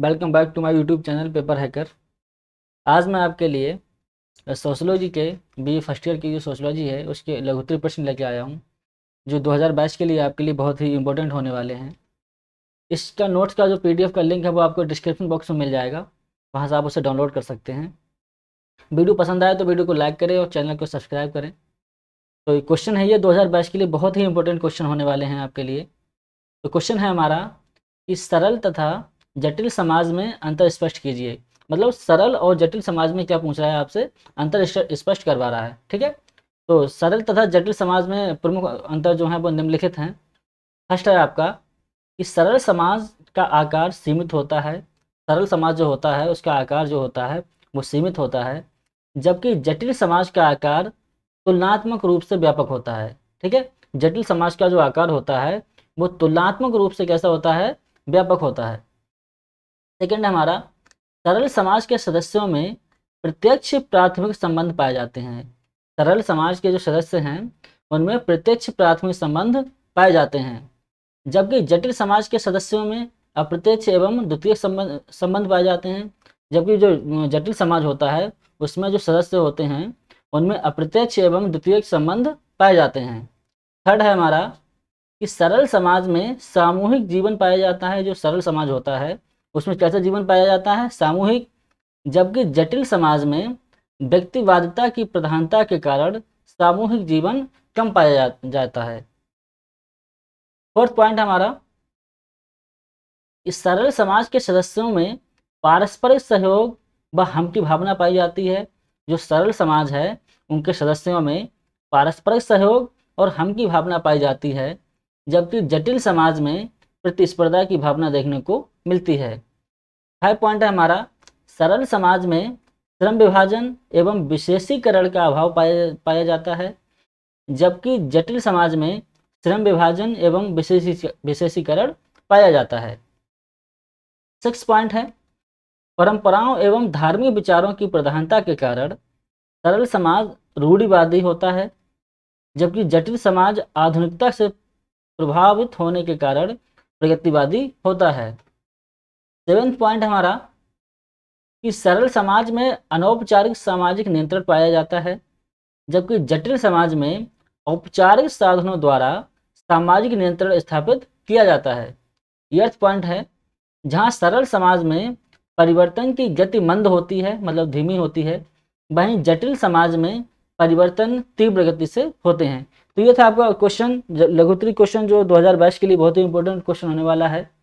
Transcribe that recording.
welcome back to my YouTube channel paper hacker आज मैं आपके लिए सोशलॉजी के बी फर्स्ट ईयर की जो सोशलॉजी है उसके लघुतरी प्रश्न लेके आया हूँ जो 2022 के लिए आपके लिए बहुत ही इंपॉर्टेंट होने वाले हैं इसका नोट्स का जो पीडीएफ का लिंक है वो आपको डिस्क्रिप्शन बॉक्स में मिल जाएगा वहाँ से आप उसे डाउनलोड कर सकते हैं वीडियो पसंद आए तो वीडियो को लाइक करें और चैनल को सब्सक्राइब करें तो क्वेश्चन है ये दो के लिए बहुत ही इंपॉर्टेंट क्वेश्चन होने वाले हैं आपके लिए तो क्वेश्चन है हमारा कि सरल तथा जटिल समाज में अंतर स्पष्ट कीजिए मतलब सरल और जटिल समाज में क्या पूछ रहा है आपसे अंतर स्पष्ट करवा रहा है ठीक है तो सरल तथा जटिल समाज में प्रमुख अंतर जो है वो निम्नलिखित हैं फर्स्ट है आपका कि सरल समाज का आकार सीमित होता है सरल समाज जो होता है उसका आकार जो होता है वो सीमित होता है जबकि जटिल समाज का आकार तुलनात्मक रूप से व्यापक होता है ठीक है जटिल समाज का जो आकार होता है वो तुलनात्मक रूप से कैसा होता है व्यापक होता है सेकंड हमारा सरल समाज के सदस्यों में प्रत्यक्ष प्राथमिक संबंध पाए जाते हैं सरल समाज के जो सदस्य हैं उनमें प्रत्यक्ष प्राथमिक संबंध पाए जाते हैं जबकि जटिल समाज के सदस्यों में अप्रत्यक्ष एवं द्वितीय संबंध संबंध पाए जाते हैं जबकि जो जटिल समाज होता है उसमें जो सदस्य होते हैं उनमें अप्रत्यक्ष एवं द्वितीय संबंध पाए जाते हैं थर्ड है हमारा कि सरल समाज में सामूहिक जीवन पाया जाता है जो सरल समाज होता है उसमें कैसा जीवन पाया जाता है सामूहिक जबकि जटिल समाज में व्यक्तिवादता की प्रधानता के कारण सामूहिक जीवन कम पाया जा, जाता है फोर्थ पॉइंट हमारा इस सरल समाज के सदस्यों में पारस्परिक सहयोग व हम की भावना पाई जाती है जो सरल समाज है उनके सदस्यों में पारस्परिक सहयोग और हम की भावना पाई जाती है जबकि जटिल समाज में प्रतिस्पर्धा की भावना देखने को मिलती है फाइव पॉइंट है हमारा सरल समाज में श्रम विभाजन एवं विशेषीकरण का अभाव पाया पाया जाता है जबकि जटिल समाज में श्रम विभाजन एवं विशेषी विशेषीकरण पाया जाता है सिक्स पॉइंट है परंपराओं एवं धार्मिक विचारों की प्रधानता के कारण सरल समाज रूढ़िवादी होता है जबकि जटिल समाज आधुनिकता से प्रभावित होने के कारण प्रगतिवादी होता है सेवेंथ पॉइंट हमारा कि सरल समाज में अनौपचारिक सामाजिक नियंत्रण पाया जाता है जबकि जटिल समाज में औपचारिक साधनों द्वारा सामाजिक नियंत्रण स्थापित किया जाता है यर्थ पॉइंट है जहाँ सरल समाज में परिवर्तन की गति मंद होती है मतलब धीमी होती है वहीं जटिल समाज में परिवर्तन तीव्र गति से होते हैं तो ये था आपका क्वेश्चन लघुतरी क्वेश्चन जो 2022 के लिए बहुत ही इंपॉर्टेंट क्वेश्चन होने वाला है